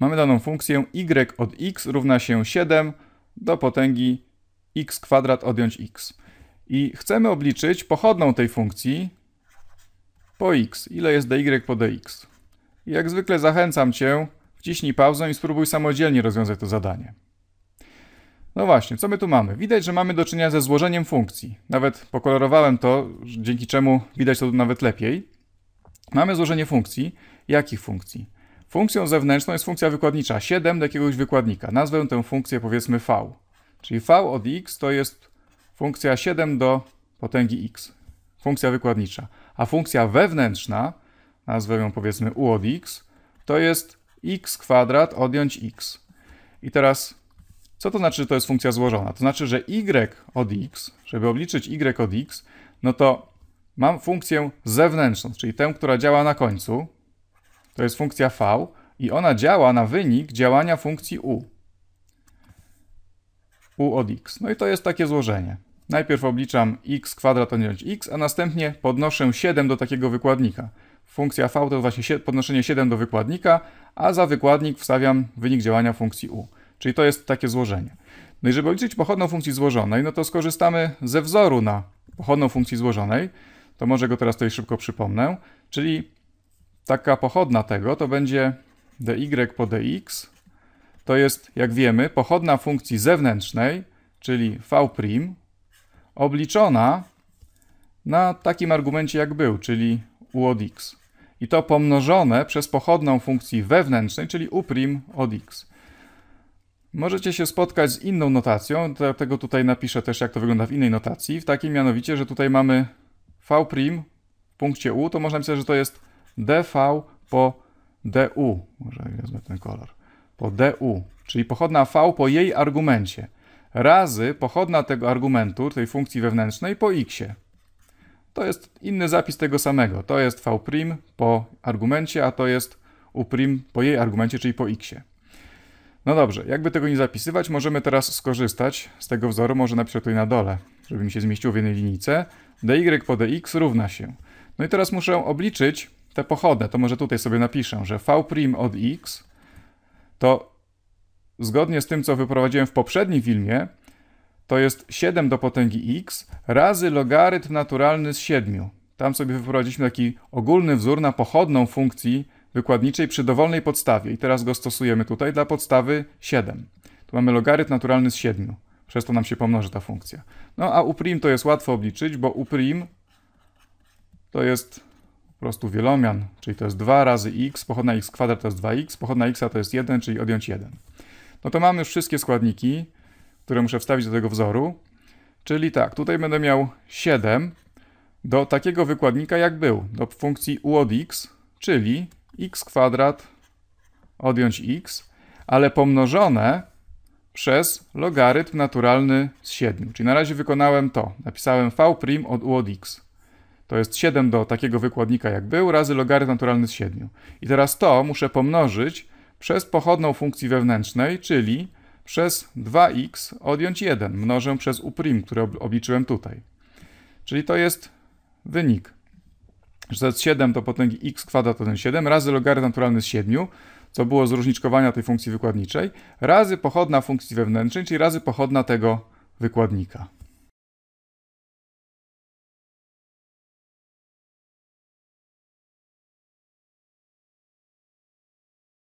mamy daną funkcję y od x równa się 7 do potęgi x kwadrat odjąć x. I chcemy obliczyć pochodną tej funkcji po x. Ile jest dy po dx? jak zwykle zachęcam Cię, wciśnij pauzę i spróbuj samodzielnie rozwiązać to zadanie. No właśnie, co my tu mamy? Widać, że mamy do czynienia ze złożeniem funkcji. Nawet pokolorowałem to, dzięki czemu widać to nawet lepiej. Mamy złożenie funkcji. Jakich funkcji? Funkcją zewnętrzną jest funkcja wykładnicza 7 do jakiegoś wykładnika. Nazwę tę funkcję powiedzmy v. Czyli v od x to jest funkcja 7 do potęgi x. Funkcja wykładnicza. A funkcja wewnętrzna, nazwę ją powiedzmy u od x, to jest x kwadrat odjąć x. I teraz, co to znaczy, że to jest funkcja złożona? To znaczy, że y od x, żeby obliczyć y od x, no to mam funkcję zewnętrzną, czyli tę, która działa na końcu, to jest funkcja v i ona działa na wynik działania funkcji u. u od x. No i to jest takie złożenie. Najpierw obliczam x kwadrat odjąć x, a następnie podnoszę 7 do takiego wykładnika. Funkcja v to właśnie podnoszenie 7 do wykładnika, a za wykładnik wstawiam wynik działania funkcji u. Czyli to jest takie złożenie. No i żeby obliczyć pochodną funkcji złożonej, no to skorzystamy ze wzoru na pochodną funkcji złożonej. To może go teraz tutaj szybko przypomnę. Czyli taka pochodna tego to będzie dy po dx. To jest, jak wiemy, pochodna funkcji zewnętrznej, czyli v', obliczona na takim argumencie jak był, czyli u od x. I to pomnożone przez pochodną funkcji wewnętrznej, czyli u' od x. Możecie się spotkać z inną notacją, dlatego tutaj napiszę też, jak to wygląda w innej notacji, w takiej mianowicie, że tutaj mamy v' w punkcie u, to można myśleć, że to jest dv po du, może wezmę ten kolor, po du, czyli pochodna v po jej argumencie, razy pochodna tego argumentu, tej funkcji wewnętrznej po x. To jest inny zapis tego samego. To jest v' po argumencie, a to jest u' po jej argumencie, czyli po x. No dobrze, jakby tego nie zapisywać, możemy teraz skorzystać z tego wzoru, może napiszę tutaj na dole, żeby mi się zmieściło w jednej linijce. dy po dx równa się. No i teraz muszę obliczyć te pochodne, to może tutaj sobie napiszę, że v' od x to zgodnie z tym, co wyprowadziłem w poprzednim filmie, to jest 7 do potęgi x razy logarytm naturalny z 7. Tam sobie wyprowadziliśmy taki ogólny wzór na pochodną funkcji wykładniczej przy dowolnej podstawie i teraz go stosujemy tutaj dla podstawy 7. Tu mamy logarytm naturalny z 7, przez to nam się pomnoży ta funkcja. No a u' to jest łatwo obliczyć, bo u' to jest po prostu wielomian, czyli to jest 2 razy x, pochodna x kwadrat to jest 2x, pochodna x to jest 1, czyli odjąć 1. No to mamy już wszystkie składniki, które muszę wstawić do tego wzoru. Czyli tak, tutaj będę miał 7 do takiego wykładnika jak był, do funkcji u od x, czyli x kwadrat odjąć x, ale pomnożone przez logarytm naturalny z 7. Czyli na razie wykonałem to. Napisałem v' od u od x to jest 7 do takiego wykładnika jak był, razy logarytm naturalny z 7. I teraz to muszę pomnożyć przez pochodną funkcji wewnętrznej, czyli przez 2x odjąć 1, mnożę przez u', które obliczyłem tutaj. Czyli to jest wynik, że to jest 7 do potęgi x kwadrat odjąć 7 razy logarytm naturalny z 7, co było z różniczkowania tej funkcji wykładniczej, razy pochodna funkcji wewnętrznej, czyli razy pochodna tego wykładnika.